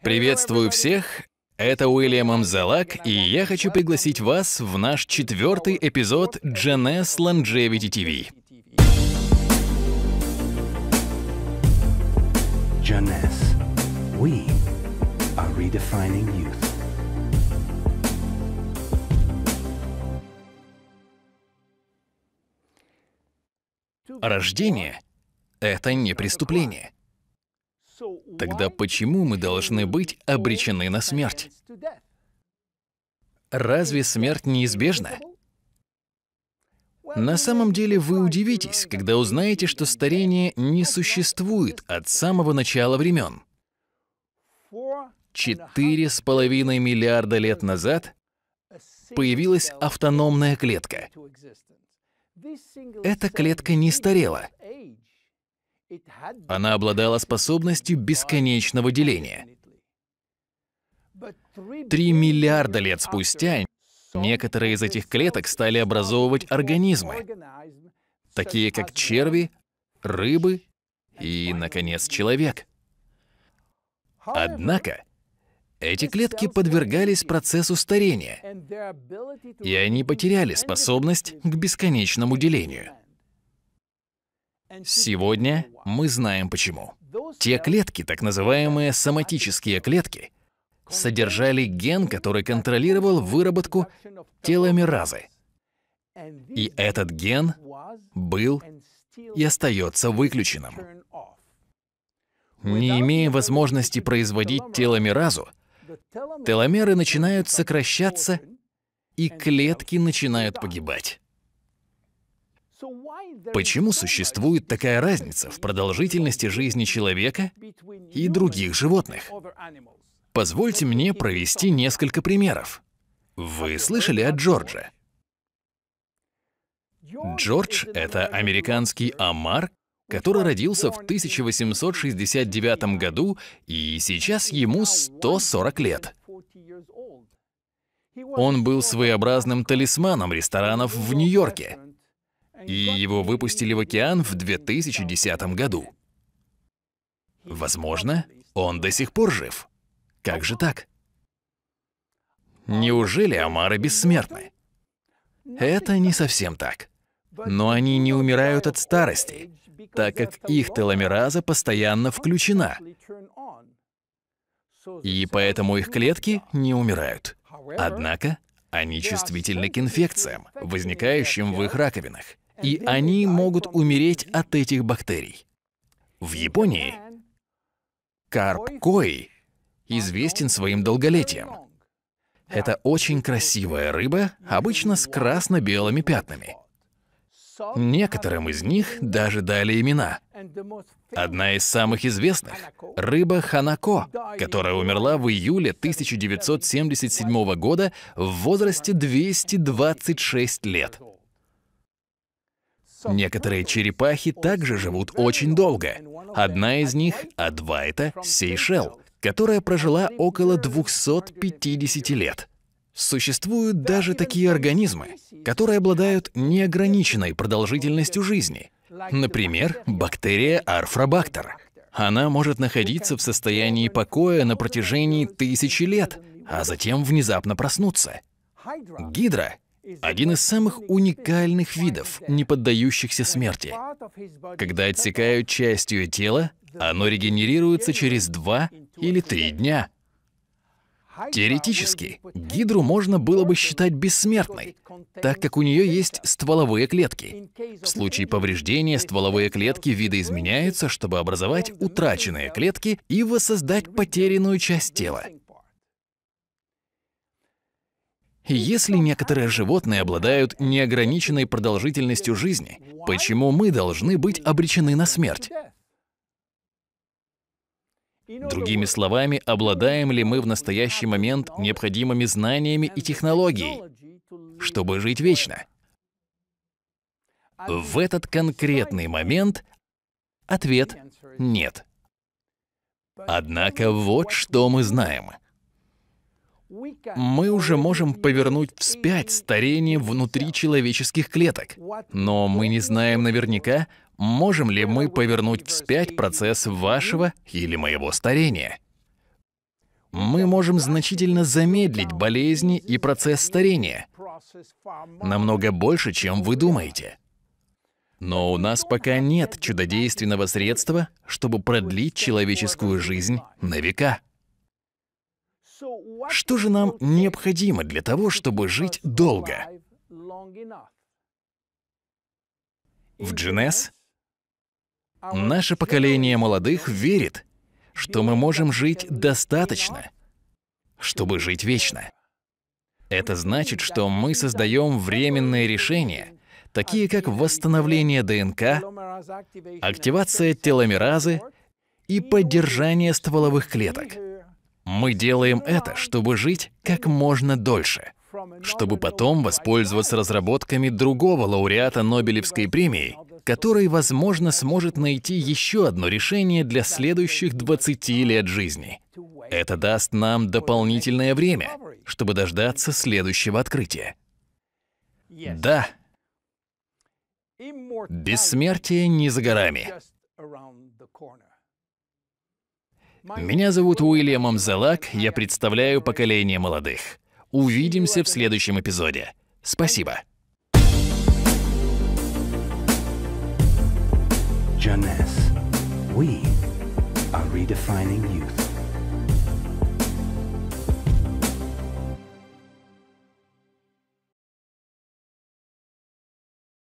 Приветствую всех! Это Уильям Амзалак, и я хочу пригласить вас в наш четвертый эпизод GNS Longevity TV. GNS. We are redefining youth. Рождение — это не преступление. Тогда почему мы должны быть обречены на смерть? Разве смерть неизбежна? На самом деле вы удивитесь, когда узнаете, что старение не существует от самого начала времен. Четыре с половиной миллиарда лет назад появилась автономная клетка. Эта клетка не старела. Она обладала способностью бесконечного деления. Три миллиарда лет спустя некоторые из этих клеток стали образовывать организмы, такие как черви, рыбы и, наконец, человек. Однако, эти клетки подвергались процессу старения, и они потеряли способность к бесконечному делению. Сегодня мы знаем почему. Те клетки, так называемые соматические клетки, содержали ген, который контролировал выработку теломеразы. И этот ген был и остается выключенным. Не имея возможности производить теломеразу, теломеры начинают сокращаться, и клетки начинают погибать. Почему существует такая разница в продолжительности жизни человека и других животных? Позвольте мне провести несколько примеров. Вы слышали о Джорджа? Джордж — это американский омар, который родился в 1869 году, и сейчас ему 140 лет. Он был своеобразным талисманом ресторанов в Нью-Йорке и его выпустили в океан в 2010 году. Возможно, он до сих пор жив. Как же так? Неужели омары бессмертны? Это не совсем так. Но они не умирают от старости, так как их теломераза постоянно включена. И поэтому их клетки не умирают. Однако они чувствительны к инфекциям, возникающим в их раковинах и они могут умереть от этих бактерий. В Японии карп кой известен своим долголетием. Это очень красивая рыба, обычно с красно-белыми пятнами. Некоторым из них даже дали имена. Одна из самых известных — рыба Ханако, которая умерла в июле 1977 года в возрасте 226 лет. Некоторые черепахи также живут очень долго. Одна из них, а два это Сейшел, которая прожила около 250 лет. Существуют даже такие организмы, которые обладают неограниченной продолжительностью жизни. Например, бактерия арфробактер. Она может находиться в состоянии покоя на протяжении тысячи лет, а затем внезапно проснуться. Гидра один из самых уникальных видов, не поддающихся смерти. Когда отсекают часть ее тела, оно регенерируется через два или три дня. Теоретически, гидру можно было бы считать бессмертной, так как у нее есть стволовые клетки. В случае повреждения стволовые клетки видоизменяются, чтобы образовать утраченные клетки и воссоздать потерянную часть тела. Если некоторые животные обладают неограниченной продолжительностью жизни, почему мы должны быть обречены на смерть? Другими словами, обладаем ли мы в настоящий момент необходимыми знаниями и технологией, чтобы жить вечно? В этот конкретный момент ответ – нет. Однако вот что мы знаем – мы уже можем повернуть вспять старение внутри человеческих клеток. Но мы не знаем наверняка, можем ли мы повернуть вспять процесс вашего или моего старения. Мы можем значительно замедлить болезни и процесс старения. Намного больше, чем вы думаете. Но у нас пока нет чудодейственного средства, чтобы продлить человеческую жизнь на века. Что же нам необходимо для того, чтобы жить долго? В GNS наше поколение молодых верит, что мы можем жить достаточно, чтобы жить вечно. Это значит, что мы создаем временные решения, такие как восстановление ДНК, активация теломеразы и поддержание стволовых клеток. Мы делаем это, чтобы жить как можно дольше, чтобы потом воспользоваться разработками другого лауреата Нобелевской премии, который, возможно, сможет найти еще одно решение для следующих 20 лет жизни. Это даст нам дополнительное время, чтобы дождаться следующего открытия. Да, бессмертие не за горами. Меня зовут Уильямом Залак. я представляю поколение молодых. Увидимся в следующем эпизоде. Спасибо. Jeunesse. We are redefining youth.